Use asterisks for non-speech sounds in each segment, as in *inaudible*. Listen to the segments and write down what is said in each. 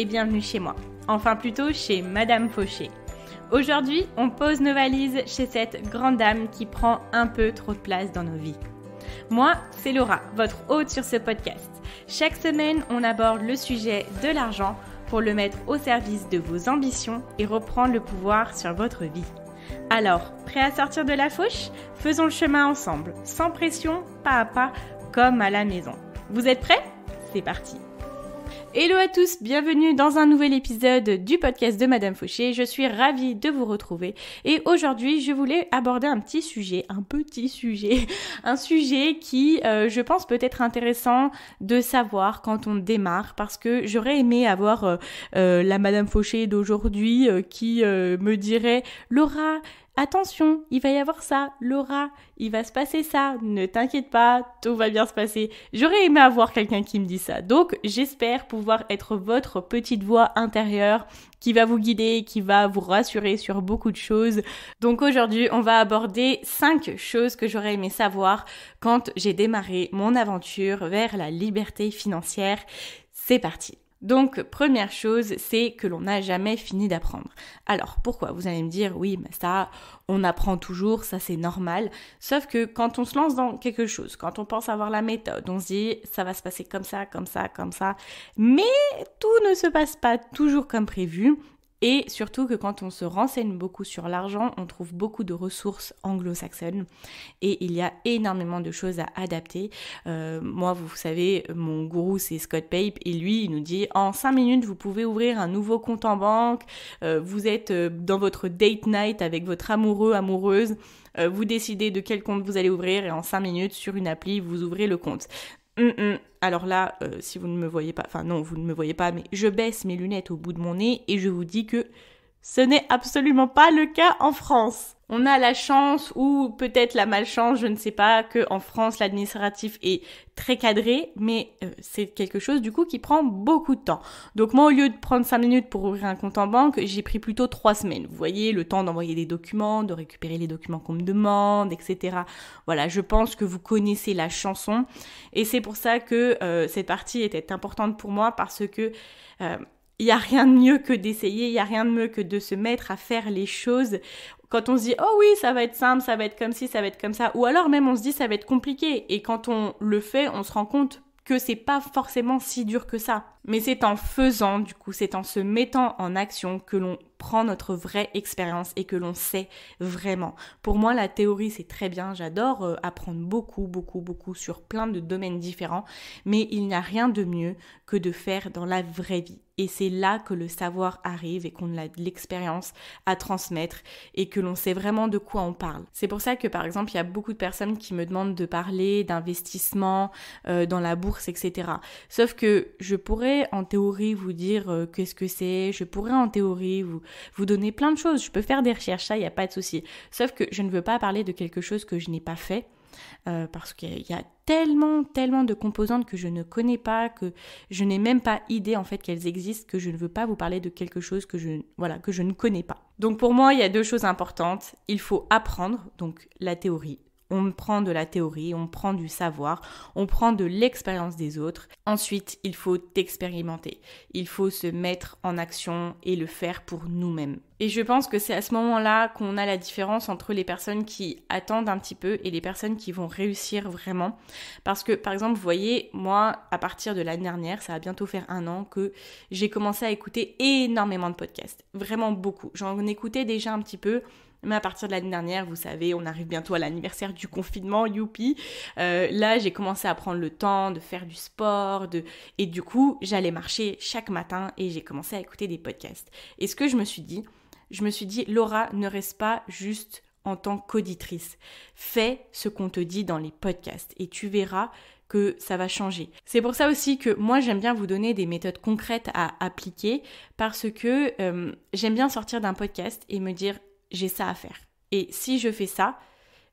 et bienvenue chez moi. Enfin plutôt chez Madame Fauché. Aujourd'hui, on pose nos valises chez cette grande dame qui prend un peu trop de place dans nos vies. Moi, c'est Laura, votre hôte sur ce podcast. Chaque semaine, on aborde le sujet de l'argent pour le mettre au service de vos ambitions et reprendre le pouvoir sur votre vie. Alors, prêt à sortir de la fauche Faisons le chemin ensemble, sans pression, pas à pas, comme à la maison. Vous êtes prêts C'est parti Hello à tous, bienvenue dans un nouvel épisode du podcast de Madame Fauché. Je suis ravie de vous retrouver et aujourd'hui je voulais aborder un petit sujet, un petit sujet, *laughs* un sujet qui euh, je pense peut être intéressant de savoir quand on démarre parce que j'aurais aimé avoir euh, euh, la Madame Fauché d'aujourd'hui qui me dirait Laura, attention, il va y avoir ça, Laura, il va se passer ça, ne t'inquiète pas, tout va bien se passer. J'aurais aimé avoir quelqu'un qui me dit ça. Donc j'espère pouvoir être votre petite voix intérieure qui va vous guider, qui va vous rassurer sur beaucoup de choses. Donc aujourd'hui, on va aborder cinq choses que j'aurais aimé savoir quand j'ai démarré mon aventure vers la liberté financière. C'est parti. Donc, première chose, c'est que l'on n'a jamais fini d'apprendre. Alors, pourquoi Vous allez me dire, oui, mais ça, on apprend toujours, ça c'est normal. Sauf que quand on se lance dans quelque chose, quand on pense avoir la méthode, on se dit, ça va se passer comme ça, comme ça, comme ça. Mais tout ne se passe pas toujours comme prévu. Et surtout que quand on se renseigne beaucoup sur l'argent, on trouve beaucoup de ressources anglo-saxonnes et il y a énormément de choses à adapter. Euh, moi, vous savez, mon gourou c'est Scott Pape et lui, il nous dit en 5 minutes, vous pouvez ouvrir un nouveau compte en banque, euh, vous êtes euh, dans votre date night avec votre amoureux, amoureuse, vous décidez de quel compte vous allez ouvrir et en 5 minutes sur une appli, vous ouvrez le compte. Hum, hum. Alors là, euh, si vous ne me voyez pas, enfin non, vous ne me voyez pas, mais je baisse mes lunettes au bout de mon nez et je vous dis que ce n'est absolument pas le cas en France. On a la chance ou peut-être la malchance, je ne sais pas, que en France l'administratif est très cadré, mais euh, c'est quelque chose du coup qui prend beaucoup de temps. Donc moi au lieu de prendre cinq minutes pour ouvrir un compte en banque, j'ai pris plutôt 3 semaines. Vous voyez, le temps d'envoyer des documents, de récupérer les documents qu'on me demande, etc. Voilà, je pense que vous connaissez la chanson et c'est pour ça que euh, cette partie était importante pour moi parce que euh, il n'y a rien de mieux que d'essayer, il n'y a rien de mieux que de se mettre à faire les choses quand on se dit oh oui ça va être simple, ça va être comme ci, ça va être comme ça, ou alors même on se dit ça va être compliqué et quand on le fait on se rend compte que c'est pas forcément si dur que ça. Mais c'est en faisant, du coup, c'est en se mettant en action que l'on prend notre vraie expérience et que l'on sait vraiment. Pour moi, la théorie, c'est très bien, j'adore euh, apprendre beaucoup, beaucoup, beaucoup sur plein de domaines différents, mais il n'y a rien de mieux que de faire dans la vraie vie. Et c'est là que le savoir arrive et qu'on a de l'expérience à transmettre et que l'on sait vraiment de quoi on parle. C'est pour ça que par exemple, il y a beaucoup de personnes qui me demandent de parler d'investissement euh, dans la bourse, etc. Sauf que je pourrais en théorie vous dire euh, qu'est-ce que c'est, je pourrais en théorie vous, vous donner plein de choses, je peux faire des recherches, ça, il n'y a pas de souci. Sauf que je ne veux pas parler de quelque chose que je n'ai pas fait. Euh, parce qu'il y a tellement, tellement de composantes que je ne connais pas, que je n'ai même pas idée en fait qu'elles existent, que je ne veux pas vous parler de quelque chose que je, voilà, que je ne connais pas. Donc pour moi, il y a deux choses importantes. Il faut apprendre, donc la théorie, on prend de la théorie, on prend du savoir, on prend de l'expérience des autres. Ensuite, il faut expérimenter. Il faut se mettre en action et le faire pour nous-mêmes. Et je pense que c'est à ce moment-là qu'on a la différence entre les personnes qui attendent un petit peu et les personnes qui vont réussir vraiment. Parce que, par exemple, vous voyez, moi, à partir de l'année dernière, ça va bientôt faire un an que j'ai commencé à écouter énormément de podcasts. Vraiment beaucoup. J'en écoutais déjà un petit peu mais à partir de l'année dernière, vous savez, on arrive bientôt à l'anniversaire du confinement, youpi. Euh, là, j'ai commencé à prendre le temps de faire du sport, de... et du coup, j'allais marcher chaque matin et j'ai commencé à écouter des podcasts. Et ce que je me suis dit, je me suis dit, Laura, ne reste pas juste en tant qu'auditrice. Fais ce qu'on te dit dans les podcasts et tu verras que ça va changer. C'est pour ça aussi que moi j'aime bien vous donner des méthodes concrètes à appliquer parce que euh, j'aime bien sortir d'un podcast et me dire j'ai ça à faire. Et si je fais ça,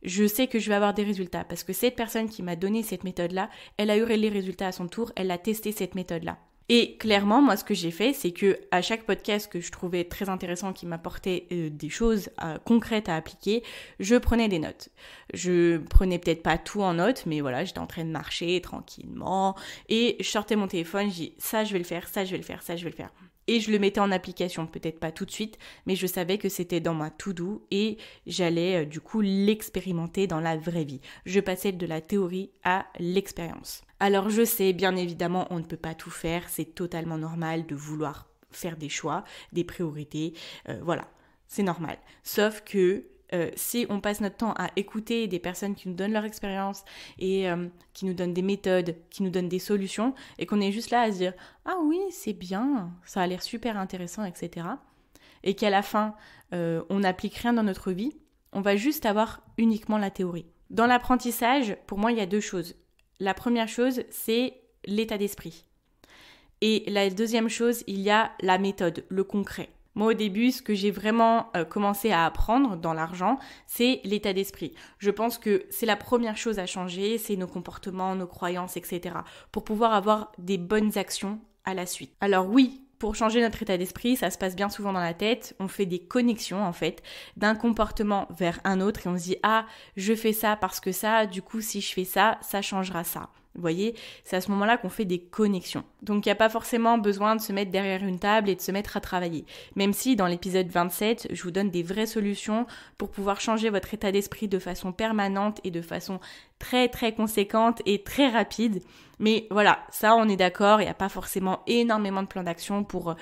je sais que je vais avoir des résultats parce que cette personne qui m'a donné cette méthode-là, elle a eu les résultats à son tour, elle a testé cette méthode-là. Et clairement, moi, ce que j'ai fait, c'est que à chaque podcast que je trouvais très intéressant, qui m'apportait euh, des choses euh, concrètes à appliquer, je prenais des notes. Je prenais peut-être pas tout en notes, mais voilà, j'étais en train de marcher tranquillement et je sortais mon téléphone, j'ai ça, je vais le faire, ça, je vais le faire, ça, je vais le faire et je le mettais en application, peut-être pas tout de suite, mais je savais que c'était dans ma tout doux et j'allais euh, du coup l'expérimenter dans la vraie vie. Je passais de la théorie à l'expérience. Alors je sais, bien évidemment, on ne peut pas tout faire, c'est totalement normal de vouloir faire des choix, des priorités, euh, voilà, c'est normal. Sauf que euh, si on passe notre temps à écouter des personnes qui nous donnent leur expérience et euh, qui nous donnent des méthodes, qui nous donnent des solutions, et qu'on est juste là à se dire Ah oui, c'est bien, ça a l'air super intéressant, etc. Et qu'à la fin, euh, on n'applique rien dans notre vie, on va juste avoir uniquement la théorie. Dans l'apprentissage, pour moi, il y a deux choses. La première chose, c'est l'état d'esprit. Et la deuxième chose, il y a la méthode, le concret. Moi, au début, ce que j'ai vraiment euh, commencé à apprendre dans l'argent, c'est l'état d'esprit. Je pense que c'est la première chose à changer, c'est nos comportements, nos croyances, etc. pour pouvoir avoir des bonnes actions à la suite. Alors oui, pour changer notre état d'esprit, ça se passe bien souvent dans la tête. On fait des connexions en fait d'un comportement vers un autre et on se dit ah je fais ça parce que ça, du coup si je fais ça, ça changera ça. Vous voyez, c'est à ce moment-là qu'on fait des connexions. Donc il n'y a pas forcément besoin de se mettre derrière une table et de se mettre à travailler. Même si dans l'épisode 27, je vous donne des vraies solutions pour pouvoir changer votre état d'esprit de façon permanente et de façon très très conséquente et très rapide. Mais voilà, ça on est d'accord, il n'y a pas forcément énormément de plans d'action pour,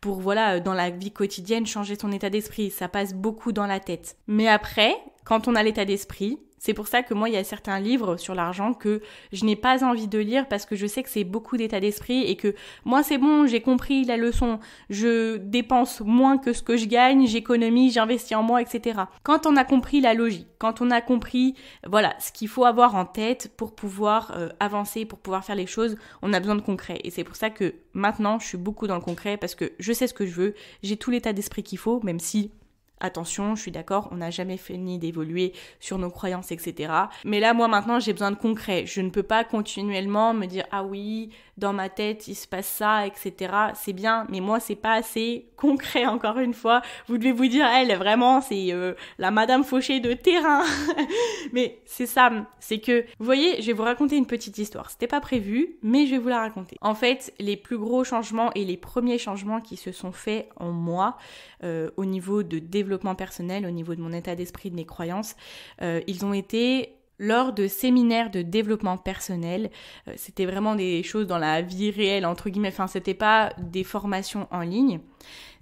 pour voilà, dans la vie quotidienne, changer son état d'esprit. Ça passe beaucoup dans la tête. Mais après, quand on a l'état d'esprit, c'est pour ça que moi, il y a certains livres sur l'argent que je n'ai pas envie de lire parce que je sais que c'est beaucoup d'état d'esprit et que moi, c'est bon, j'ai compris la leçon, je dépense moins que ce que je gagne, j'économise, j'investis en moi, etc. Quand on a compris la logique, quand on a compris, voilà, ce qu'il faut avoir en tête pour pouvoir euh, avancer, pour pouvoir faire les choses, on a besoin de concret. Et c'est pour ça que maintenant, je suis beaucoup dans le concret parce que je sais ce que je veux, j'ai tout l'état d'esprit qu'il faut, même si Attention, je suis d'accord, on n'a jamais fini d'évoluer sur nos croyances, etc. Mais là, moi maintenant, j'ai besoin de concret. Je ne peux pas continuellement me dire ah oui, dans ma tête, il se passe ça, etc. C'est bien, mais moi, c'est pas assez concret. Encore une fois, vous devez vous dire, elle, vraiment, c'est euh, la Madame Fauché de terrain. *laughs* mais c'est ça, c'est que, vous voyez, je vais vous raconter une petite histoire. C'était pas prévu, mais je vais vous la raconter. En fait, les plus gros changements et les premiers changements qui se sont faits en moi euh, au niveau de développement personnel, au niveau de mon état d'esprit, de mes croyances, euh, ils ont été lors de séminaires de développement personnel. Euh, c'était vraiment des choses dans la vie réelle, entre guillemets, enfin c'était pas des formations en ligne.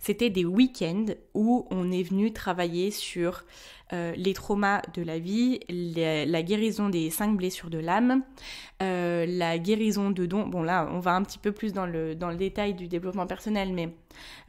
C'était des week-ends où on est venu travailler sur euh, les traumas de la vie, la guérison des cinq blessures de l'âme, euh, la guérison de dons. Bon là, on va un petit peu plus dans le, dans le détail du développement personnel, mais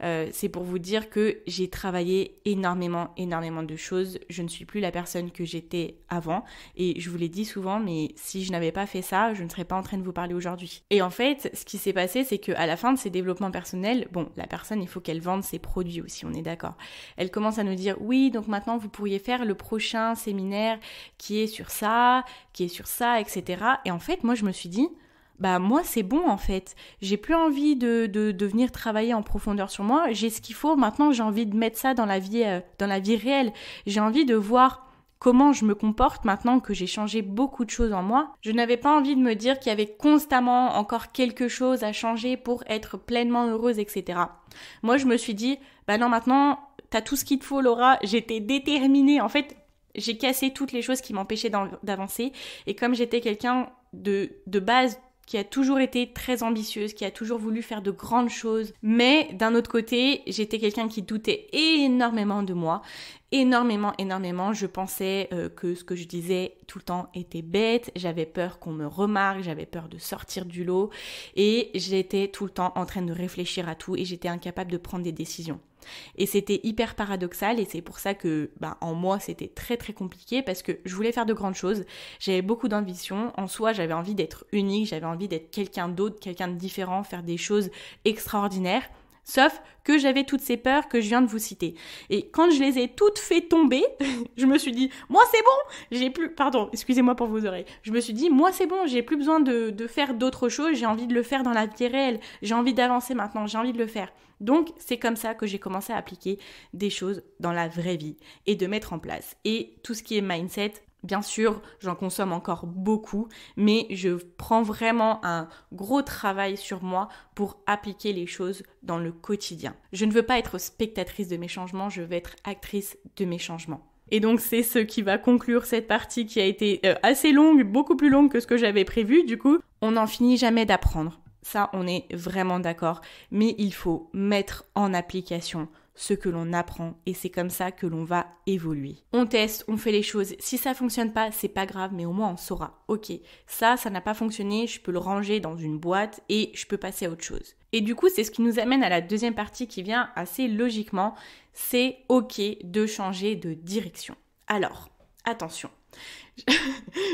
euh, c'est pour vous dire que j'ai travaillé énormément, énormément de choses. Je ne suis plus la personne que j'étais avant. Et je vous l'ai dit souvent, mais si je n'avais pas fait ça, je ne serais pas en train de vous parler aujourd'hui. Et en fait, ce qui s'est passé, c'est qu'à la fin de ces développements personnels, bon, la personne, il faut qu'elle vende ses produits aussi, on est d'accord. Elle commence à nous dire oui, donc maintenant vous pourriez faire le prochain séminaire qui est sur ça, qui est sur ça, etc. Et en fait, moi je me suis dit, bah moi c'est bon en fait. J'ai plus envie de, de, venir travailler en profondeur sur moi. J'ai ce qu'il faut. Maintenant j'ai envie de mettre ça dans la vie, euh, dans la vie réelle. J'ai envie de voir comment je me comporte maintenant que j'ai changé beaucoup de choses en moi. Je n'avais pas envie de me dire qu'il y avait constamment encore quelque chose à changer pour être pleinement heureuse, etc. Moi, je me suis dit, bah non, maintenant, t'as tout ce qu'il te faut, Laura. J'étais déterminée. En fait, j'ai cassé toutes les choses qui m'empêchaient d'avancer. Et comme j'étais quelqu'un de, de base qui a toujours été très ambitieuse, qui a toujours voulu faire de grandes choses. Mais d'un autre côté, j'étais quelqu'un qui doutait énormément de moi énormément, énormément. Je pensais euh, que ce que je disais tout le temps était bête, j'avais peur qu'on me remarque, j'avais peur de sortir du lot et j'étais tout le temps en train de réfléchir à tout et j'étais incapable de prendre des décisions. Et c'était hyper paradoxal et c'est pour ça que bah, en moi c'était très très compliqué parce que je voulais faire de grandes choses, j'avais beaucoup d'ambition, en soi j'avais envie d'être unique, j'avais envie d'être quelqu'un d'autre, quelqu'un de différent, faire des choses extraordinaires Sauf que j'avais toutes ces peurs que je viens de vous citer. Et quand je les ai toutes fait tomber, *laughs* je me suis dit, moi c'est bon, j'ai plus, pardon, excusez-moi pour vos oreilles. Je me suis dit, moi c'est bon, j'ai plus besoin de, de faire d'autres choses, j'ai envie de le faire dans la vie réelle, j'ai envie d'avancer maintenant, j'ai envie de le faire. Donc c'est comme ça que j'ai commencé à appliquer des choses dans la vraie vie et de mettre en place. Et tout ce qui est mindset, Bien sûr, j'en consomme encore beaucoup, mais je prends vraiment un gros travail sur moi pour appliquer les choses dans le quotidien. Je ne veux pas être spectatrice de mes changements, je veux être actrice de mes changements. Et donc c'est ce qui va conclure cette partie qui a été euh, assez longue, beaucoup plus longue que ce que j'avais prévu. Du coup, on n'en finit jamais d'apprendre. Ça, on est vraiment d'accord. Mais il faut mettre en application ce que l'on apprend et c'est comme ça que l'on va évoluer. On teste, on fait les choses. Si ça fonctionne pas, c'est pas grave, mais au moins on saura. Ok, ça, ça n'a pas fonctionné, je peux le ranger dans une boîte et je peux passer à autre chose. Et du coup, c'est ce qui nous amène à la deuxième partie qui vient assez logiquement, c'est ok de changer de direction. Alors, attention. *laughs*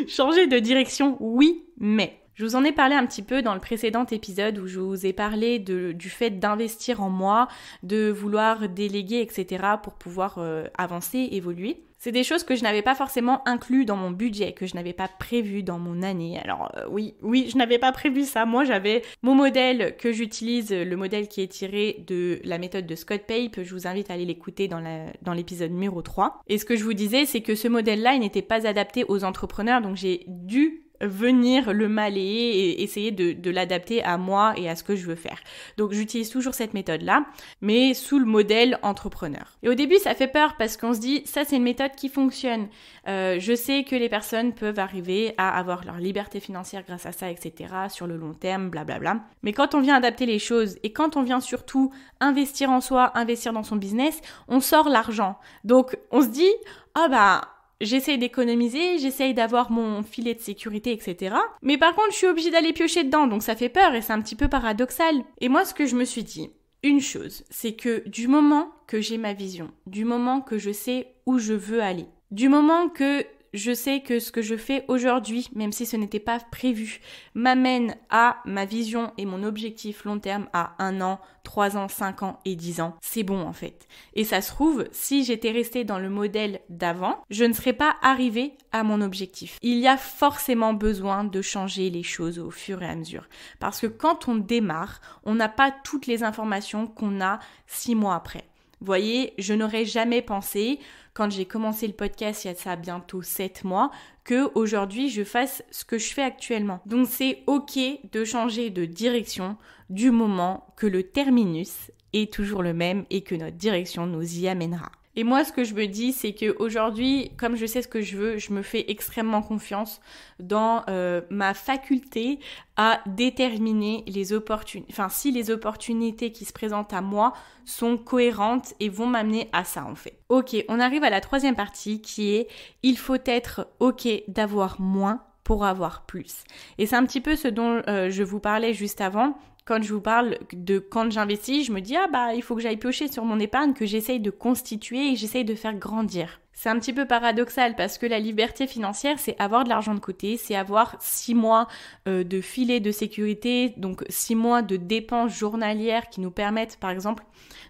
changer de direction, oui, mais je vous en ai parlé un petit peu dans le précédent épisode où je vous ai parlé du fait d'investir en moi, de vouloir déléguer, etc. pour pouvoir euh, avancer, évoluer. C'est des choses que je n'avais pas forcément inclus dans mon budget, que je n'avais pas prévu dans mon année. Alors euh, oui, oui, je n'avais pas prévu ça. Moi, j'avais mon modèle que j'utilise, le modèle qui est tiré de la méthode de Scott Pape. Je vous invite à aller l'écouter dans l'épisode numéro 3. Et ce que je vous disais, c'est que ce modèle-là, il n'était pas adapté aux entrepreneurs, donc j'ai dû venir le maler et essayer de, l'adapter à moi et à ce que je veux faire. Donc j'utilise toujours cette méthode-là, mais sous le modèle entrepreneur. Et au début, ça fait peur parce qu'on se dit, ça c'est une méthode qui fonctionne. Euh, je sais que les personnes peuvent arriver à avoir leur liberté financière grâce à ça, etc., sur le long terme, blablabla. Mais quand on vient adapter les choses et quand on vient surtout investir en soi, investir dans son business, on sort l'argent. Donc on se dit, ah bah J'essaye d'économiser, j'essaye d'avoir mon filet de sécurité, etc. Mais par contre, je suis obligée d'aller piocher dedans, donc ça fait peur et c'est un petit peu paradoxal. Et moi, ce que je me suis dit, une chose, c'est que du moment que j'ai ma vision, du moment que je sais où je veux aller, du moment que je sais que ce que je fais aujourd'hui, même si ce n'était pas prévu, m'amène à ma vision et mon objectif long terme à un an, trois ans, cinq ans et dix ans. C'est bon en fait. Et ça se trouve, si j'étais restée dans le modèle d'avant, je ne serais pas arrivée à mon objectif. Il y a forcément besoin de changer les choses au fur et à mesure. Parce que quand on démarre, on n'a pas toutes les informations qu'on a six mois après voyez, je n'aurais jamais pensé, quand j'ai commencé le podcast il y a ça bientôt 7 mois, que aujourd'hui je fasse ce que je fais actuellement. Donc c'est ok de changer de direction du moment que le terminus est toujours le même et que notre direction nous y amènera. Et moi, ce que je me dis, c'est que aujourd'hui, comme je sais ce que je veux, je me fais extrêmement confiance dans euh, ma faculté à déterminer les opportunités, enfin si les opportunités qui se présentent à moi sont cohérentes et vont m'amener à ça en fait. Ok, on arrive à la troisième partie qui est il faut être ok d'avoir moins pour avoir plus. Et c'est un petit peu ce dont euh, je vous parlais juste avant quand je vous parle de quand j'investis, je me dis ah bah il faut que j'aille piocher sur mon épargne, que j'essaye de constituer et j'essaye de faire grandir. C'est un petit peu paradoxal parce que la liberté financière, c'est avoir de l'argent de côté, c'est avoir six mois euh, de filet de sécurité, donc six mois de dépenses journalières qui nous permettent, par exemple,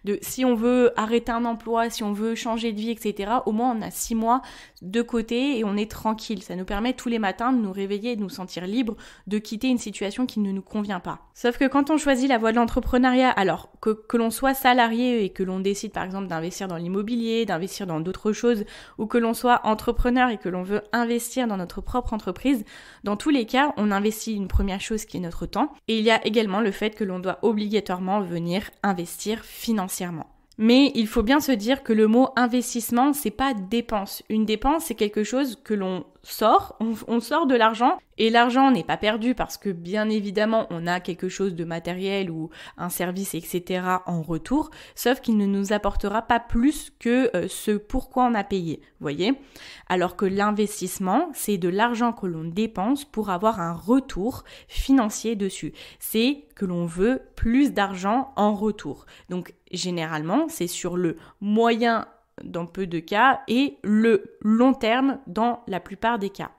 de si on veut arrêter un emploi, si on veut changer de vie, etc. Au moins, on a six mois de côté et on est tranquille. Ça nous permet tous les matins de nous réveiller et de nous sentir libres de quitter une situation qui ne nous convient pas. Sauf que quand on choisit la voie de l'entrepreneuriat, alors que l'on soit salarié et que l'on décide, par exemple, d'investir dans l'immobilier, d'investir dans d'autres choses, ou que l'on soit entrepreneur et que l'on veut investir dans notre propre entreprise, dans tous les cas, on investit une première chose qui est notre temps. Et il y a également le fait que l'on doit obligatoirement venir investir financièrement. Mais il faut bien se dire que le mot investissement, c'est pas dépense. Une dépense, c'est quelque chose que l'on sort, on, sort de l'argent et l'argent n'est pas perdu parce que bien évidemment on a quelque chose de matériel ou un service, etc. en retour, sauf qu'il ne nous apportera pas plus que euh, ce pourquoi on a payé, voyez Alors que l'investissement, c'est de l'argent que l'on dépense pour avoir un retour financier dessus. C'est que l'on veut plus d'argent en retour. Donc généralement, c'est sur le moyen dans peu de cas et le long terme dans la plupart des cas.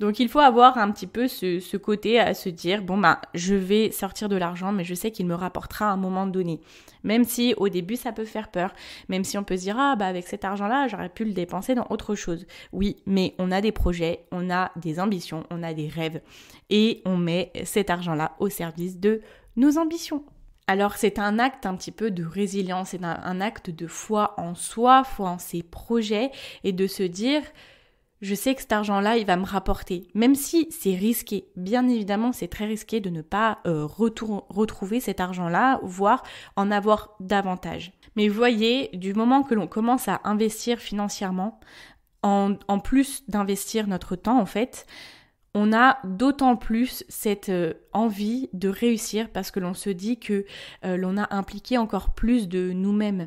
Donc il faut avoir un petit peu ce, côté à se dire, bon ben, je vais sortir de l'argent, mais je sais qu'il me rapportera à un moment donné. Même si au début ça peut faire peur, même si on peut se dire, ah bah avec cet argent-là, j'aurais pu le dépenser dans autre chose. Oui, mais on a des projets, on a des ambitions, on a des rêves, et on met cet argent-là au service de nos ambitions. Alors c'est un acte un petit peu de résilience, c'est un, acte de foi en soi, foi en ses projets et de se dire je sais que cet argent-là, il va me rapporter. Même si c'est risqué, bien évidemment, c'est très risqué de ne pas euh, retrouver cet argent-là, voire en avoir davantage. Mais voyez, du moment que l'on commence à investir financièrement, en plus d'investir notre temps en fait, on a d'autant plus cette euh, envie de réussir parce que l'on se dit que euh, l'on a impliqué encore plus de nous-mêmes.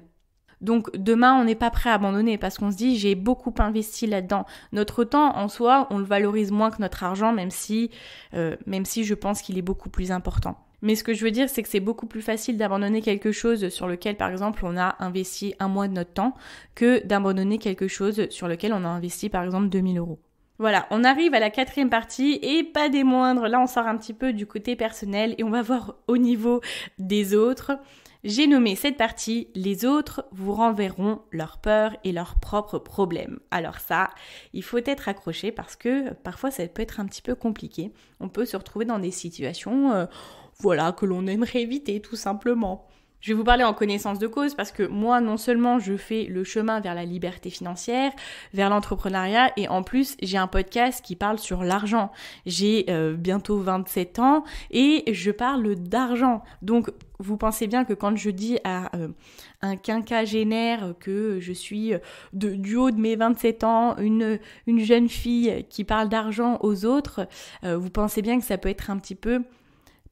Donc demain, on n'est pas prêt à abandonner parce qu'on se dit j'ai beaucoup investi là-dedans. Notre temps en soi, on le valorise moins que notre argent, même si, euh, même si je pense qu'il est beaucoup plus important. Mais ce que je veux dire, c'est que c'est beaucoup plus facile d'abandonner quelque chose sur lequel, par exemple, on a investi un mois de notre temps que d'abandonner quelque chose sur lequel on a investi, par exemple, 2000 euros. Voilà, on arrive à la quatrième partie et pas des moindres. Là, on sort un petit peu du côté personnel et on va voir au niveau des autres. J'ai nommé cette partie Les autres vous renverront leurs peurs et leurs propres problèmes. Alors ça, il faut être accroché parce que parfois ça peut être un petit peu compliqué. On peut se retrouver dans des situations euh, voilà que l'on aimerait éviter tout simplement. Je vais vous parler en connaissance de cause parce que moi, non seulement je fais le chemin vers la liberté financière, vers l'entrepreneuriat, et en plus, j'ai un podcast qui parle sur l'argent. J'ai euh, bientôt 27 ans et je parle d'argent. Donc, vous pensez bien que quand je dis à euh, un quinquagénaire que je suis euh, de, du haut de mes 27 ans, une, jeune fille qui parle d'argent aux autres, vous pensez bien que ça peut être un petit peu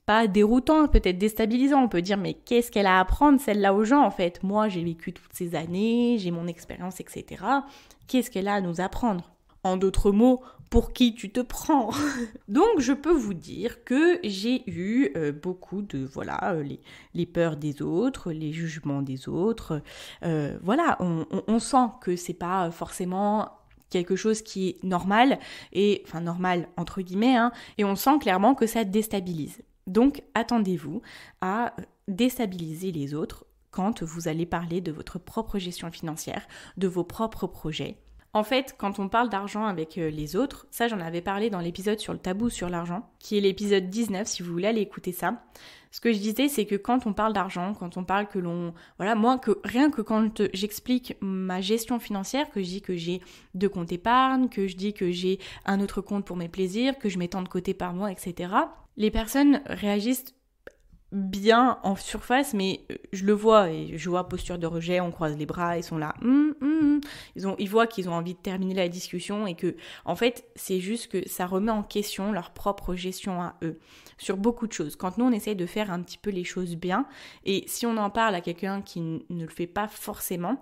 pas déroutant, peut-être déstabilisant. On peut dire mais qu'est-ce qu'elle a à apprendre celle-là aux gens en fait Moi j'ai vécu toutes ces années, j'ai mon expérience, etc. Qu'est-ce qu'elle a à nous apprendre En d'autres mots, pour qui tu te prends *laughs* Donc je peux vous dire que j'ai eu euh, beaucoup de voilà euh, les, peurs des autres, les jugements des autres. Euh, voilà, on, sent que c'est pas forcément quelque chose qui est normal et enfin normal entre guillemets hein, et on sent clairement que ça déstabilise. Donc attendez-vous à déstabiliser les autres quand vous allez parler de votre propre gestion financière, de vos propres projets en fait, quand on parle d'argent avec euh, les autres, ça j'en avais parlé dans l'épisode sur le tabou sur l'argent, qui est l'épisode 19 si vous voulez aller écouter ça. Ce que je disais, c'est que quand on parle d'argent, quand on parle que l'on... Voilà, moi, que, rien que quand j'explique ma gestion financière, que je dis que j'ai deux comptes épargne, que je dis que j'ai un autre compte pour mes plaisirs, que je mets tant de côté par mois, etc., les personnes réagissent bien en surface, mais euh, je le vois, et je vois posture de rejet, on croise les bras, ils sont là, hum, hum, hum. ils, ont, ils voient qu'ils ont envie de terminer la discussion et que, en fait, c'est juste que ça remet en question leur propre gestion à eux sur beaucoup de choses. Quand nous, on essaye de faire un petit peu les choses bien, et si on en parle à quelqu'un qui ne le fait pas forcément,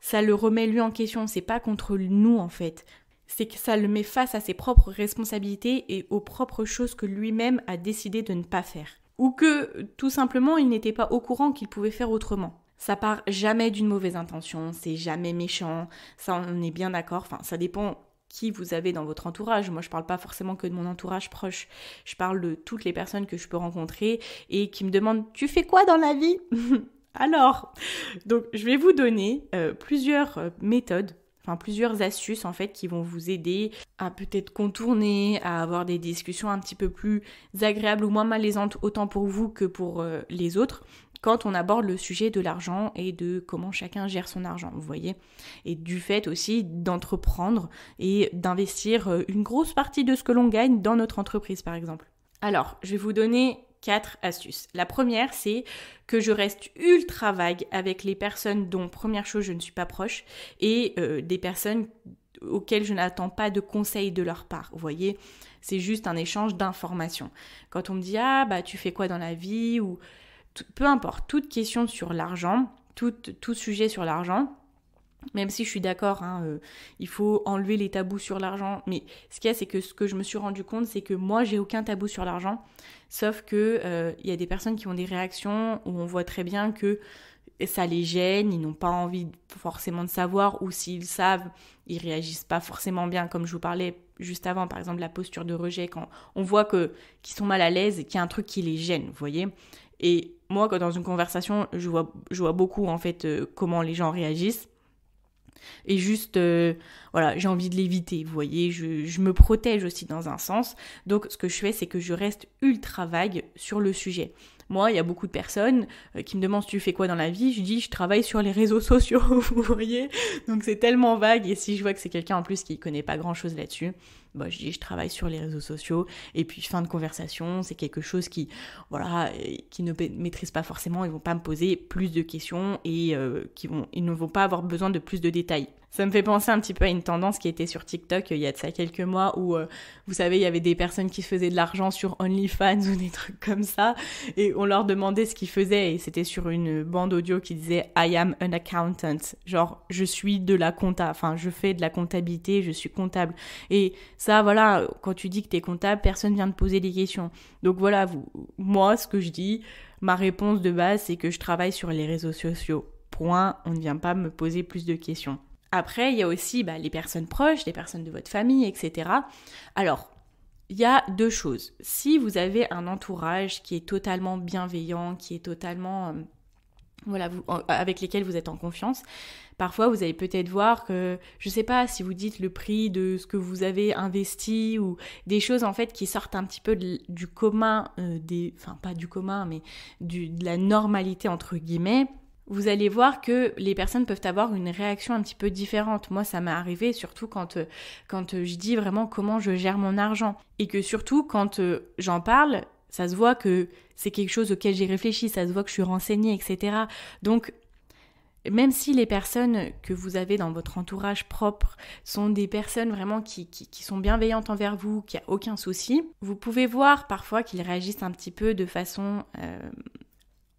ça le remet lui en question, c'est pas contre nous en fait, c'est que ça le met face à ses propres responsabilités et aux propres choses que lui-même a décidé de ne pas faire ou que tout simplement il n'était pas au courant qu'il pouvait faire autrement. Ça part jamais d'une mauvaise intention, c'est jamais méchant, ça on est bien d'accord, enfin ça dépend qui vous avez dans votre entourage. Moi, je parle pas forcément que de mon entourage proche. Je parle de toutes les personnes que je peux rencontrer et qui me demandent "Tu fais quoi dans la vie *laughs* Alors, donc je vais vous donner euh, plusieurs euh, méthodes Enfin, plusieurs astuces en fait qui vont vous aider à peut-être contourner, à avoir des discussions un petit peu plus agréables ou moins malaisantes, autant pour vous que pour euh, les autres, quand on aborde le sujet de l'argent et de comment chacun gère son argent, vous voyez. Et du fait aussi d'entreprendre et d'investir euh, une grosse partie de ce que l'on gagne dans notre entreprise, par exemple. Alors, je vais vous donner quatre astuces. La première, c'est que je reste ultra vague avec les personnes dont, première chose, je ne suis pas proche et euh, des personnes auxquelles je n'attends pas de conseils de leur part. Vous voyez, c'est juste un échange d'informations. Quand on me dit ah bah tu fais quoi dans la vie ou peu importe, toute question sur l'argent, tout, tout sujet sur l'argent, même si je suis d'accord, hein, euh, il faut enlever les tabous sur l'argent. Mais ce qu'il y a, c'est que ce que je me suis rendu compte, c'est que moi, j'ai aucun tabou sur l'argent. Sauf que euh, il y a des personnes qui ont des réactions où on voit très bien que ça les gêne, ils n'ont pas envie forcément de savoir ou s'ils savent, ils réagissent pas forcément bien comme je vous parlais juste avant par exemple la posture de rejet quand on voit que qu'ils sont mal à l'aise et qu'il y a un truc qui les gêne, vous voyez Et moi quand dans une conversation, je vois je vois beaucoup en fait euh, comment les gens réagissent et juste, euh, voilà, j'ai envie de l'éviter, vous voyez, je, je, me protège aussi dans un sens. Donc ce que je fais, c'est que je reste ultra vague sur le sujet. Moi, il y a beaucoup de personnes euh, qui me demandent tu fais quoi dans la vie, je dis je travaille sur les réseaux sociaux, *laughs* vous voyez. Donc c'est tellement vague et si je vois que c'est quelqu'un en plus qui connaît pas grand-chose là-dessus, bah, je dis je travaille sur les réseaux sociaux et puis fin de conversation, c'est quelque chose qui voilà qui ne maîtrise pas forcément, ils vont pas me poser plus de questions et euh, qui vont ils ne vont pas avoir besoin de plus de détails. Ça me fait penser un petit peu à une tendance qui était sur TikTok euh, il y a de ça quelques mois où, euh, vous savez, il y avait des personnes qui se faisaient de l'argent sur OnlyFans *laughs* ou des trucs comme ça et on leur demandait ce qu'ils faisaient et c'était sur une bande audio qui disait I am an accountant. Genre, je suis de la compta, enfin, je fais de la comptabilité, je suis comptable. Et ça, voilà, quand tu dis que t'es comptable, personne vient te poser des questions. Donc voilà, vous, moi, ce que je dis, ma réponse de base, c'est que je travaille sur les réseaux sociaux. Point, on ne vient pas me poser plus de questions. Après, il y a aussi bah, les personnes proches, les personnes de votre famille, etc. Alors, il y a deux choses. Si vous avez un entourage qui est totalement bienveillant, qui est totalement... Euh, voilà, vous, avec lesquels vous êtes en confiance. Parfois, vous allez peut-être voir que, je ne sais pas, si vous dites le prix de ce que vous avez investi ou des choses en fait qui sortent un petit peu du commun, euh, des, enfin pas du commun, mais de la normalité entre guillemets, vous allez voir que les personnes peuvent avoir une réaction un petit peu différente. Moi, ça m'est arrivé surtout quand, euh, quand euh, je dis vraiment comment je gère mon argent. Et que surtout, quand euh, j'en parle, ça se voit que c'est quelque chose auquel j'ai réfléchi, ça se voit que je suis renseignée, etc. Donc, même si les personnes que vous avez dans votre entourage propre sont des personnes vraiment qui, qui, sont bienveillantes envers vous, qui a aucun souci, vous pouvez voir parfois qu'ils réagissent un petit peu de façon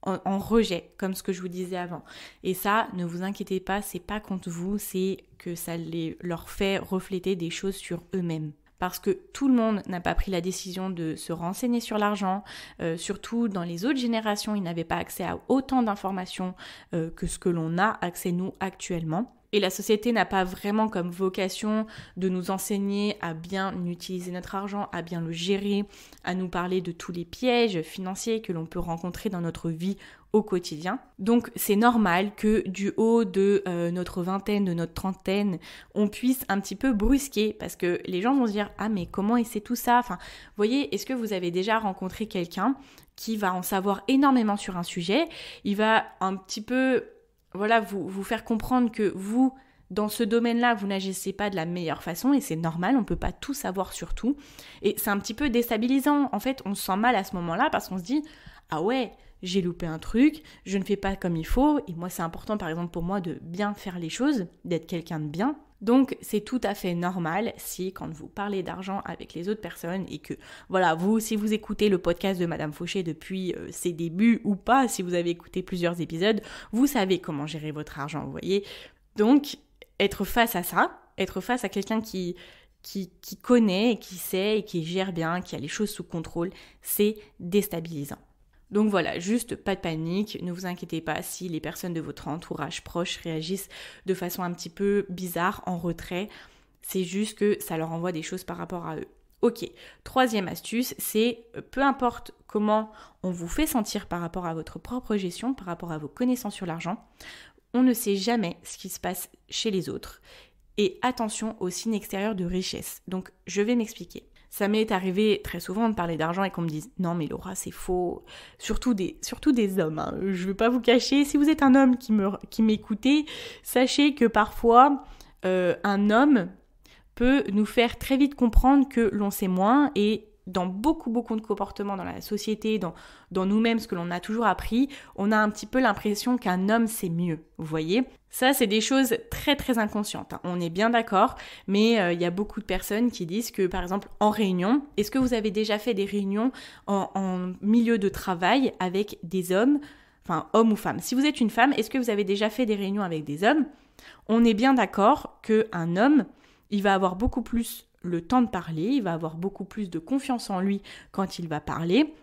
en, rejet, comme ce que je vous disais avant. Et ça, ne vous inquiétez pas, c'est pas contre vous, c'est que ça les, leur fait refléter des choses sur eux-mêmes parce que tout le monde n'a pas pris la décision de se renseigner sur l'argent. Euh, surtout dans les autres générations, ils n'avaient pas accès à autant d'informations euh, que ce que l'on a accès nous actuellement. Et la société n'a pas vraiment comme vocation de nous enseigner à bien utiliser notre argent, à bien le gérer, à nous parler de tous les pièges financiers que l'on peut rencontrer dans notre vie au quotidien. Donc c'est normal que du haut de euh, notre vingtaine, de notre trentaine, on puisse un petit peu brusquer parce que les gens vont se dire ah mais comment et c'est tout ça Enfin, voyez, est-ce que vous avez déjà rencontré quelqu'un qui va en savoir énormément sur un sujet Il va un petit peu voilà, vous, faire comprendre que vous, dans ce domaine-là, vous n'agissez pas de la meilleure façon et c'est normal, on ne peut pas tout savoir sur tout. Et c'est un petit peu déstabilisant. En fait, on se sent mal à ce moment-là parce qu'on se dit Ah ouais, j'ai loupé un truc, je ne fais pas comme il faut. Et moi, c'est important, par exemple, pour moi, de bien faire les choses, d'être quelqu'un de bien. Donc c'est tout à fait normal si quand vous parlez d'argent avec les autres personnes et que voilà, vous si vous écoutez le podcast de madame Fauché depuis euh, ses débuts ou pas, si vous avez écouté plusieurs épisodes, vous savez comment gérer votre argent, vous voyez. Donc être face à ça, être face à quelqu'un qui qui, connaît, qui sait et qui gère bien, qui a les choses sous contrôle, c'est déstabilisant. Donc voilà, juste pas de panique, ne vous inquiétez pas si les personnes de votre entourage proche réagissent de façon un petit peu bizarre, en retrait. C'est juste que ça leur envoie des choses par rapport à eux. Ok, troisième astuce, c'est euh, peu importe comment on vous fait sentir par rapport à votre propre gestion, par rapport à vos connaissances sur l'argent, on ne sait jamais ce qui se passe chez les autres. Et attention aux signes extérieurs de richesse. Donc je vais m'expliquer. Ça m'est arrivé très souvent de parler d'argent et qu'on me dise non mais Laura c'est faux. Surtout des, surtout des hommes, Je hein. je veux pas vous cacher. Si vous êtes un homme qui m'écoutez, qui sachez que parfois euh, un homme peut nous faire très vite comprendre que l'on sait moins et dans beaucoup, beaucoup de comportements dans la société, dans, dans nous-mêmes, ce que l'on a toujours appris, on a un petit peu l'impression qu'un homme, c'est mieux, vous voyez Ça, c'est des choses très, très inconscientes, hein. on est bien d'accord, mais euh, il y a beaucoup de personnes qui disent que, par exemple, en réunion, est-ce que vous avez déjà fait des réunions en, en milieu de travail avec des hommes, enfin, hommes ou femmes Si vous êtes une femme, est-ce que vous avez déjà fait des réunions avec des hommes On est bien d'accord qu'un homme, il va avoir beaucoup plus le temps de parler, il va avoir beaucoup plus de confiance en lui quand il va parler.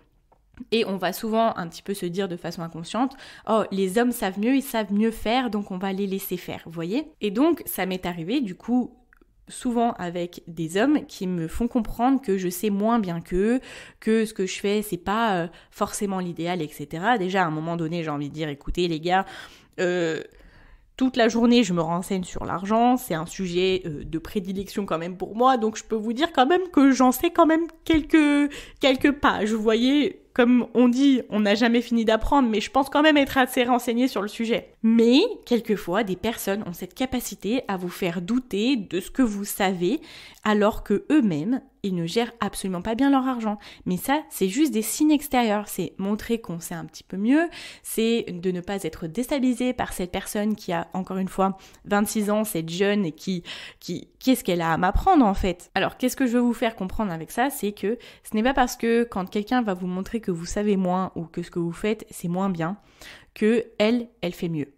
Et on va souvent un petit peu se dire de façon inconsciente, oh, les hommes savent mieux, ils savent mieux faire, donc on va les laisser faire, vous voyez Et donc, ça m'est arrivé, du coup, souvent avec des hommes qui me font comprendre que je sais moins bien qu'eux, que ce que je fais, c'est pas euh, forcément l'idéal, etc. Déjà, à un moment donné, j'ai envie de dire, écoutez les gars, euh, toute la journée, je me renseigne sur l'argent, c'est un sujet euh, de prédilection quand même pour moi, donc je peux vous dire quand même que j'en sais quand même quelques, quelques pages. Vous voyez, comme on dit, on n'a jamais fini d'apprendre, mais je pense quand même être assez renseignée sur le sujet. Mais quelquefois, des personnes ont cette capacité à vous faire douter de ce que vous savez, alors que eux-mêmes ils ne gèrent absolument pas bien leur argent. Mais ça, c'est juste des signes extérieurs. C'est montrer qu'on sait un petit peu mieux, c'est de ne pas être déstabilisé par cette personne qui a, encore une fois, 26 ans, cette jeune et qui, qui, qu'est-ce qu'elle a à m'apprendre en fait Alors, qu'est-ce que je veux vous faire comprendre avec ça C'est que ce n'est pas parce que quand quelqu'un va vous montrer que vous savez moins ou que ce que vous faites, c'est moins bien, que elle, elle fait mieux.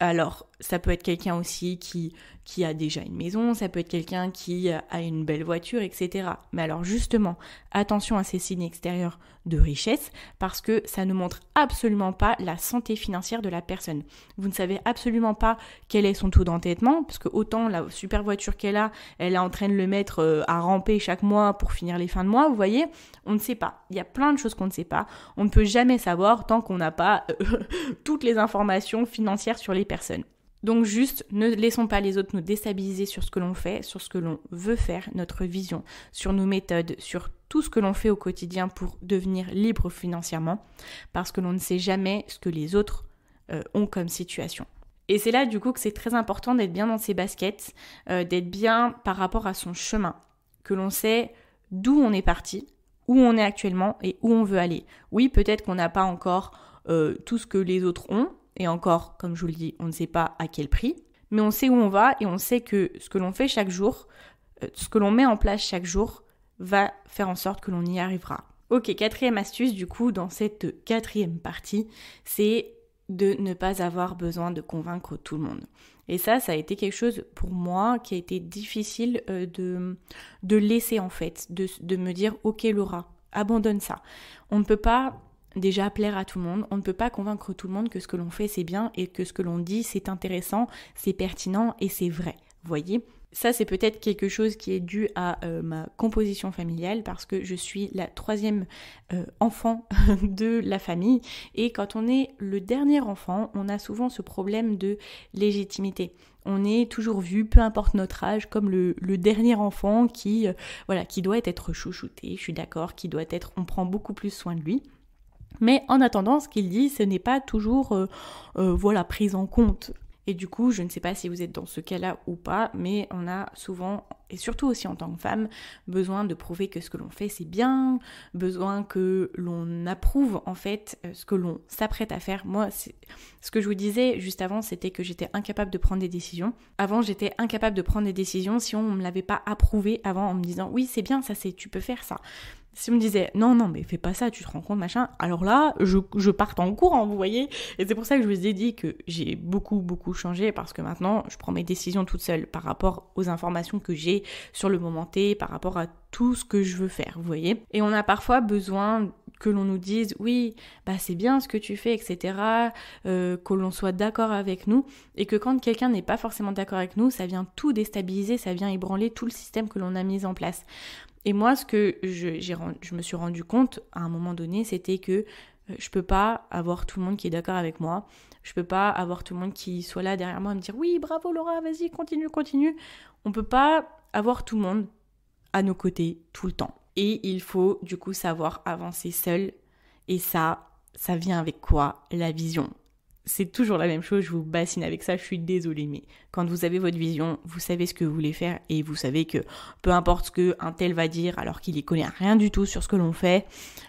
Alors, ça peut être quelqu'un aussi qui, qui a déjà une maison, ça peut être quelqu'un qui a une belle voiture, etc. Mais alors justement, attention à ces signes extérieurs de richesse parce que ça ne montre absolument pas la santé financière de la personne. Vous ne savez absolument pas quel est son taux d'entêtement parce que autant la super voiture qu'elle a, elle est en train de le mettre euh, à ramper chaque mois pour finir les fins de mois, vous voyez, on ne sait pas. Il y a plein de choses qu'on ne sait pas. On ne peut jamais savoir tant qu'on n'a pas euh, *laughs* toutes les informations financières sur les personnes. Donc juste, ne laissons pas les autres nous déstabiliser sur ce que l'on fait, sur ce que l'on veut faire, notre vision, sur nos méthodes, sur tout ce que l'on fait au quotidien pour devenir libre financièrement, parce que l'on ne sait jamais ce que les autres euh, ont comme situation. Et c'est là du coup que c'est très important d'être bien dans ses baskets, euh, d'être bien par rapport à son chemin, que l'on sait d'où on est parti, où on est actuellement et où on veut aller. Oui, peut-être qu'on n'a pas encore euh, tout ce que les autres ont, et encore, comme je vous le dis, on ne sait pas à quel prix, mais on sait où on va et on sait que ce que l'on fait chaque jour, euh, ce que l'on met en place chaque jour, va faire en sorte que l'on y arrivera. Ok, quatrième astuce du coup dans cette quatrième partie, c'est de ne pas avoir besoin de convaincre tout le monde. Et ça, ça a été quelque chose pour moi qui a été difficile euh, de, de laisser en fait, de, de me dire, ok Laura, abandonne ça. On ne peut pas déjà plaire à tout le monde. On ne peut pas convaincre tout le monde que ce que l'on fait c'est bien et que ce que l'on dit c'est intéressant, c'est pertinent et c'est vrai. Voyez ça, c'est peut-être quelque chose qui est dû à euh, ma composition familiale parce que je suis la troisième euh, enfant *laughs* de la famille. Et quand on est le dernier enfant, on a souvent ce problème de légitimité. On est toujours vu, peu importe notre âge, comme le, dernier enfant qui, euh, voilà, qui doit être chouchouté, je suis d'accord, qui doit être, on prend beaucoup plus soin de lui. Mais en attendant, ce qu'il dit, ce n'est pas toujours euh, euh, voilà, pris en compte. Et du coup, je ne sais pas si vous êtes dans ce cas-là ou pas, mais on a souvent, et surtout aussi en tant que femme, besoin de prouver que ce que l'on fait c'est bien, besoin que l'on approuve en fait euh, ce que l'on s'apprête à faire. Moi, ce que je vous disais juste avant, c'était que j'étais incapable de prendre des décisions. Avant, j'étais incapable de prendre des décisions si on ne me l'avait pas approuvé avant en me disant oui, c'est bien, ça c'est, tu peux faire ça. Si on me disait non, non, mais fais pas ça, tu te rends compte, machin, alors là, je, je parte en courant, vous voyez. Et c'est pour ça que je vous ai dit que j'ai beaucoup, beaucoup changé parce que maintenant, je prends mes décisions toute seule par rapport aux informations que j'ai sur le moment T, par rapport à tout ce que je veux faire, vous voyez. Et on a parfois besoin que l'on nous dise oui, bah c'est bien ce que tu fais, etc. Euh, que l'on soit d'accord avec nous et que quand quelqu'un n'est pas forcément d'accord avec nous, ça vient tout déstabiliser, ça vient ébranler tout le système que l'on a mis en place. Et moi, ce que je, me suis rendu compte à un moment donné, c'était que euh, je peux pas avoir tout le monde qui est d'accord avec moi. Je peux pas avoir tout le monde qui soit là derrière moi et me dire oui, bravo Laura, vas-y, continue, continue. On peut pas avoir tout le monde à nos côtés tout le temps. Et il faut du coup savoir avancer seul. Et ça, ça vient avec quoi La vision c'est toujours la même chose, je vous bassine avec ça, je suis désolée, mais quand vous avez votre vision, vous savez ce que vous voulez faire et vous savez que peu importe ce qu'un tel va dire alors qu'il y connaît rien du tout sur ce que l'on fait,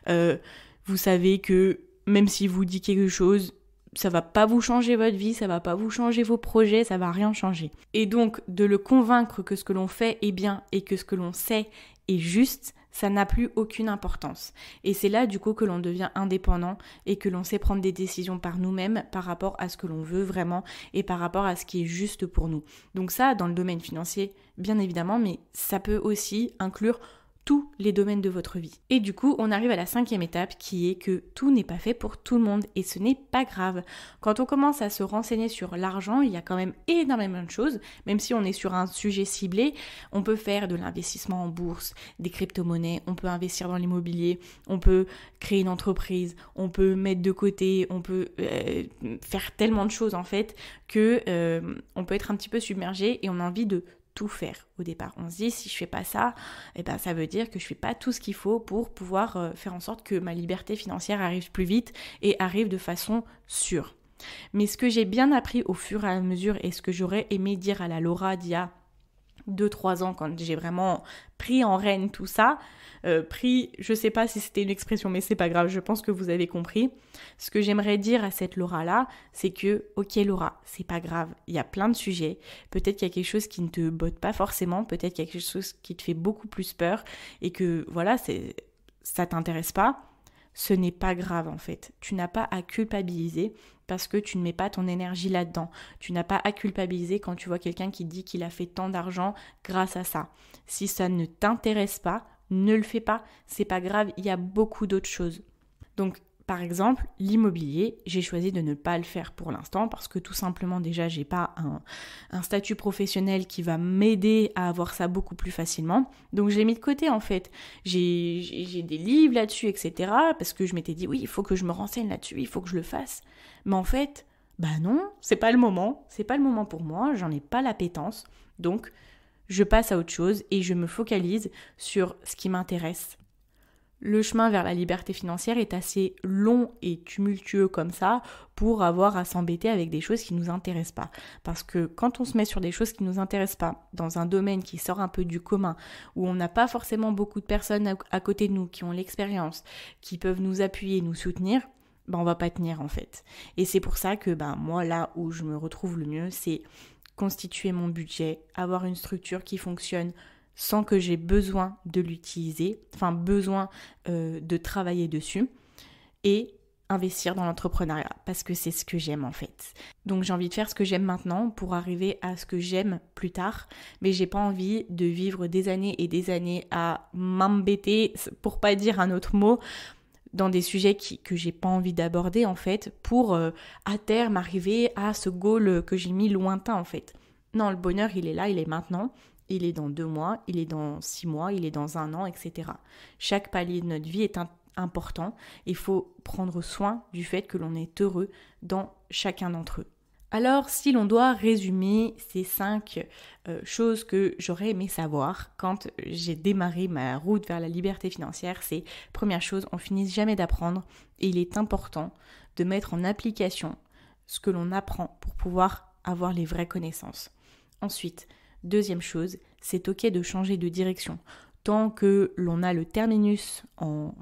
euh, vous savez que même s'il vous dit quelque chose, ça va pas vous changer votre vie, ça va pas vous changer vos projets, ça va rien changer. Et donc de le convaincre que ce que l'on fait est bien et que ce que l'on sait est juste, ça n'a plus aucune importance. Et c'est là du coup que l'on devient indépendant et que l'on sait prendre des décisions par nous-mêmes par rapport à ce que l'on veut vraiment et par rapport à ce qui est juste pour nous. Donc ça, dans le domaine financier, bien évidemment, mais ça peut aussi inclure tous les domaines de votre vie. Et du coup, on arrive à la cinquième étape qui est que tout n'est pas fait pour tout le monde et ce n'est pas grave. Quand on commence à se renseigner sur l'argent, il y a quand même énormément de choses, même si on est sur un sujet ciblé, on peut faire de l'investissement en bourse, des crypto-monnaies, on peut investir dans l'immobilier, on peut créer une entreprise, on peut mettre de côté, on peut euh, faire tellement de choses en fait que euh, on peut être un petit peu submergé et on a envie de tout faire au départ. On se dit si je fais pas ça, eh ben ça veut dire que je fais pas tout ce qu'il faut pour pouvoir euh, faire en sorte que ma liberté financière arrive plus vite et arrive de façon sûre. Mais ce que j'ai bien appris au fur et à mesure et ce que j'aurais aimé dire à la Laura Dia. 2-3 ans quand j'ai vraiment pris en reine tout ça. Euh, pris, je sais pas si c'était une expression, mais c'est pas grave, je pense que vous avez compris. Ce que j'aimerais dire à cette Laura-là, c'est que, ok Laura, c'est pas grave, il y a plein de sujets. Peut-être qu'il y a quelque chose qui ne te botte pas forcément, peut-être qu'il y a quelque chose qui te fait beaucoup plus peur et que, voilà, c'est ça t'intéresse pas ce n'est pas grave en fait. Tu n'as pas à culpabiliser parce que tu ne mets pas ton énergie là-dedans. Tu n'as pas à culpabiliser quand tu vois quelqu'un qui dit qu'il a fait tant d'argent grâce à ça. Si ça ne t'intéresse pas, ne le fais pas, c'est pas grave, il y a beaucoup d'autres choses. Donc par exemple, l'immobilier, j'ai choisi de ne pas le faire pour l'instant parce que tout simplement déjà j'ai pas un, statut professionnel qui va m'aider à avoir ça beaucoup plus facilement. Donc je l'ai mis de côté en fait. J'ai des livres là-dessus, etc. Parce que je m'étais dit oui, il faut que je me renseigne là-dessus, il faut que je le fasse. Mais en fait, bah non, c'est pas le moment, c'est pas le moment pour moi, j'en ai pas l'appétence. Donc je passe à autre chose et je me focalise sur ce qui m'intéresse le chemin vers la liberté financière est assez long et tumultueux comme ça pour avoir à s'embêter avec des choses qui ne nous intéressent pas. Parce que quand on se met sur des choses qui ne nous intéressent pas, dans un domaine qui sort un peu du commun, où on n'a pas forcément beaucoup de personnes à côté de nous qui ont l'expérience, qui peuvent nous appuyer, nous soutenir, ben on va pas tenir en fait. Et c'est pour ça que ben moi là où je me retrouve le mieux, c'est constituer mon budget, avoir une structure qui fonctionne sans que j'ai besoin de l'utiliser, enfin besoin euh, de travailler dessus et investir dans l'entrepreneuriat parce que c'est ce que j'aime en fait. Donc j'ai envie de faire ce que j'aime maintenant pour arriver à ce que j'aime plus tard, mais j'ai pas envie de vivre des années et des années à m'embêter pour pas dire un autre mot dans des sujets qui, que j'ai pas envie d'aborder en fait pour euh, à terme arriver à ce goal que j'ai mis lointain en fait. Non, le bonheur il est là, il est maintenant il est dans deux mois, il est dans six mois, il est dans un an, etc. Chaque palier de notre vie est important. Il faut prendre soin du fait que l'on est heureux dans chacun d'entre eux. Alors, si l'on doit résumer ces cinq euh, choses que j'aurais aimé savoir quand j'ai démarré ma route vers la liberté financière, c'est première chose, on finit jamais d'apprendre et il est important de mettre en application ce que l'on apprend pour pouvoir avoir les vraies connaissances. Ensuite, Deuxième chose, c'est ok de changer de direction. Tant que l'on a le terminus en,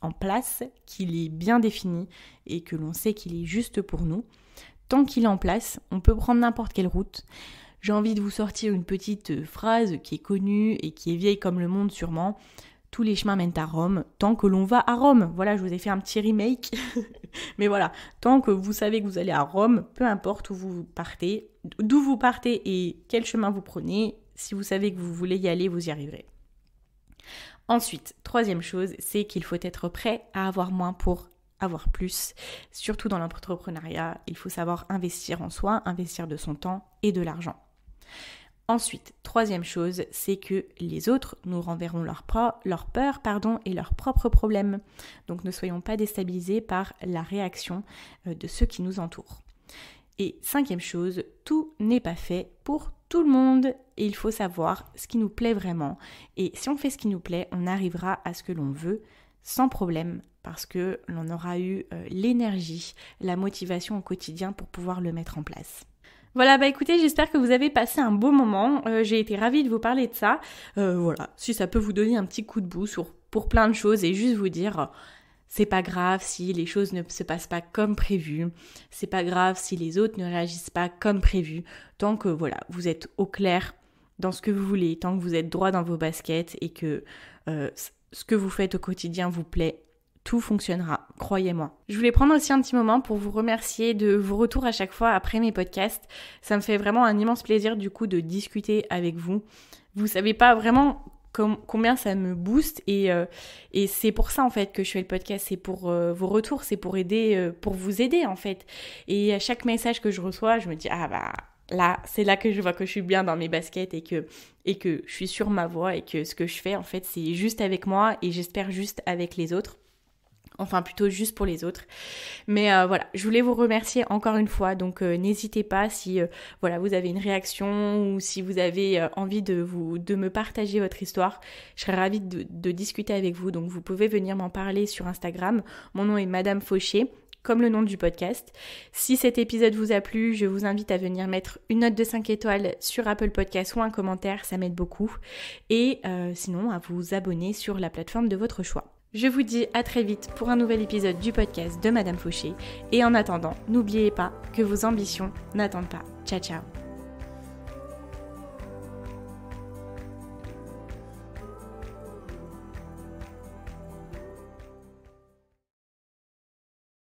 en place, qu'il est bien défini et que l'on sait qu'il est juste pour nous, tant qu'il est en place, on peut prendre n'importe quelle route. J'ai envie de vous sortir une petite phrase qui est connue et qui est vieille comme le monde sûrement tous les chemins mènent à Rome, tant que l'on va à Rome. Voilà, je vous ai fait un petit remake. *laughs* Mais voilà, tant que vous savez que vous allez à Rome, peu importe où vous partez, d'où vous partez et quel chemin vous prenez, si vous savez que vous voulez y aller, vous y arriverez. Ensuite, troisième chose, c'est qu'il faut être prêt à avoir moins pour avoir plus. Surtout dans l'entrepreneuriat, il faut savoir investir en soi, investir de son temps et de l'argent. Ensuite, troisième chose, c'est que les autres nous renverront leur, leur peur pardon, et leurs propres problèmes. Donc ne soyons pas déstabilisés par la réaction euh, de ceux qui nous entourent. Et cinquième chose, tout n'est pas fait pour tout le monde et il faut savoir ce qui nous plaît vraiment. Et si on fait ce qui nous plaît, on arrivera à ce que l'on veut sans problème parce que l'on aura eu euh, l'énergie, la motivation au quotidien pour pouvoir le mettre en place. Voilà, bah écoutez, j'espère que vous avez passé un beau moment. Euh, j'ai été ravie de vous parler de ça. Euh, voilà, si ça peut vous donner un petit coup de bout sur, pour plein de choses et juste vous dire euh, c'est pas grave si les choses ne se passent pas comme prévu, c'est pas grave si les autres ne réagissent pas comme prévu, tant que voilà, vous êtes au clair dans ce que vous voulez, tant que vous êtes droit dans vos baskets et que ce que vous faites au quotidien vous plaît, tout fonctionnera croyez-moi. Je voulais prendre aussi un petit moment pour vous remercier de vos retours à chaque fois après mes podcasts. Ça me fait vraiment un immense plaisir du coup de discuter avec vous. Vous savez pas vraiment combien ça me booste et, euh, et c'est pour ça en fait que je fais le podcast, c'est pour euh, vos retours, c'est pour aider, euh, pour vous aider en fait. Et à chaque message que je reçois, je me dis ah bah là, c'est là que je vois que je suis bien dans mes baskets et que, et que je suis sur ma voie et que ce que je fais, en fait, c'est juste avec moi et j'espère juste avec les autres enfin plutôt juste pour les autres. Mais euh, voilà, je voulais vous remercier encore une fois, donc euh, n'hésitez pas si euh, voilà vous avez une réaction ou si vous avez envie de vous de me partager votre histoire, je serais ravie de, discuter avec vous. Donc vous pouvez venir m'en parler sur Instagram. Mon nom est Madame Fauché comme le nom du podcast. Si cet épisode vous a plu, je vous invite à venir mettre une note de 5 étoiles sur Apple Podcast ou un commentaire, ça m'aide beaucoup. Et sinon, à vous abonner sur la plateforme de votre choix. Je vous dis à très vite pour un nouvel épisode du podcast de Madame Fauché. Et en attendant, n'oubliez pas que vos ambitions n'attendent pas. Ciao ciao